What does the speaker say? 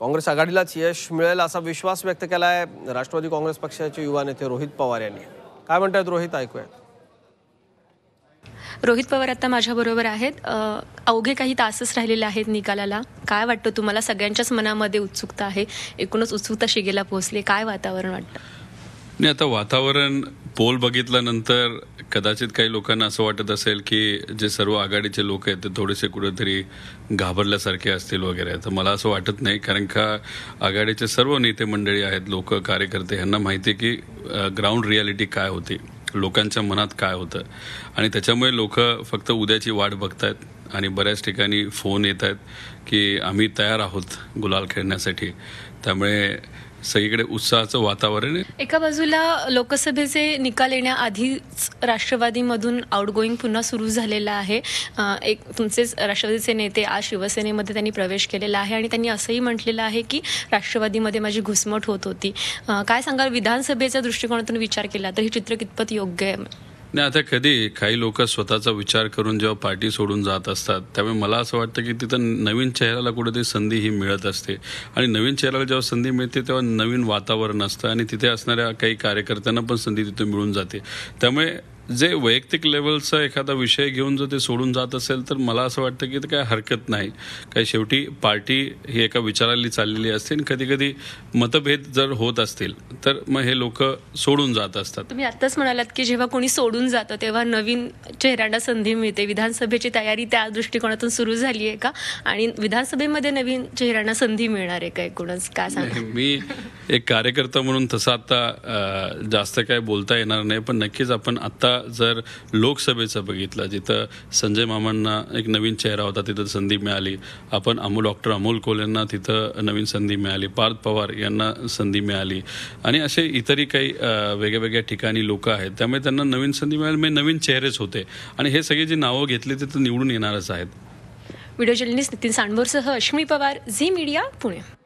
काँग्रेस आघाडीलाच यश मिळेल असा विश्वास व्यक्त केला आहे राष्ट्रवादी काँग्रेस पक्षाचे युवा नेते रोहित पवार यांनी काय म्हणतात रोहित ऐकूयात रोहित पवार आता माझ्याबरोबर आहेत अवघे काही तासच राहिलेले आहेत निकालाला काय वाटतं तुम्हाला सगळ्यांच्याच मनामध्ये उत्सुकता आहे एकूणच उत्सुकता शिगेला पोहोचली काय वातावरण वाटतं नाही आता वातावरण पोल बघितल्यानंतर कदाचित काही लोकांना असं वाटत असेल की जे सर्व आघाडीचे लोक आहेत ते थोडेसे कुठेतरी घाबरल्यासारखे असतील वगैरे तर मला असं वाटत नाही कारण का आघाडीचे सर्व नेते मंडळी आहेत लोक कार्यकर्ते यांना माहिती आहे की ग्राउंड रियालिटी काय होती लोकांच्या मनात काय होतं आणि त्याच्यामुळे लोक फक्त उद्याची वाट बघतायत आणि बऱ्याच ठिकाणी फोन येत आहेत की आम्ही तयार आहोत गुलाल खेळण्यासाठी त्यामुळे सगळीकडे उत्साहाचं वातावरण आहे एका बाजूला लोकसभेचे निकाल येण्याआधीच राष्ट्रवादीमधून आउटगोईंग पुन्हा सुरू झालेला आहे एक तुमचेच राष्ट्रवादीचे नेते आज शिवसेनेमध्ये त्यांनी प्रवेश केलेला आहे आणि त्यांनी असंही म्हटलेलं आहे की राष्ट्रवादीमध्ये माझी घुसमट होत होती काय सांगाल विधानसभेच्या दृष्टिकोनातून विचार केला तर हे चित्र कितपत योग्य आहे नाही आता कधी काही लोक स्वतःचा विचार करून जेव्हा पार्टी सोडून जात असतात त्यामुळे मला असं वाटतं की तिथं नवीन चेहऱ्याला कुठेतरी संधी ही मिळत असते आणि नवीन चेहऱ्याला जेव्हा संधी मिळते तेव्हा नवीन वातावरण असतं आणि तिथे असणाऱ्या काही कार्यकर्त्यांना पण संधी तिथे मिळून जाते त्यामुळे जे वैयक्तिक लेवलचा एखादा विषय घेऊन जर ते सोडून जात असेल तर मला असं वाटतं की ते काय हरकत नाही काय शेवटी पार्टी ही एका विचाराली चाललेली असते आणि कधी कधी मतभेद जर होत असतील तर मग हे लोक सोडून जात असतात तुम्ही आताच म्हणालात की जेव्हा कोणी सोडून जातं तेव्हा नवीन चेहऱ्यांना संधी मिळते विधानसभेची तयारी त्या दृष्टिकोनातून सुरू झाली आहे का आणि विधानसभेमध्ये नवीन चेहऱ्यांना संधी मिळणार आहे का एकूणच काय सांग मी एक कार्यकर्ता म्हणून तसं आता जास्त काय बोलता येणार नाही पण नक्कीच आपण आता जर लोकसभेचं बघितलं जिथं संजय मामांना एक नवीन चेहरा होता तिथं संधी मिळाली आपण अमोल डॉक्टर अमोल कोल यांना तिथं नवीन संधी मिळाली पार्थ पवार यांना संधी मिळाली आणि असे इतरही काही वेगळ्या वेगळ्या ठिकाणी लोक आहेत त्यामुळे त्यांना नवीन संधी मिळाली म्हणजे नवीन चेहरेच होते आणि हे सगळे जे नावं घेतली ते निवडून येणारच आहेत व्हिडिओ जर्नलिस्ट नितीन सांडवरसह अश्मी पवार झी मीडिया पुणे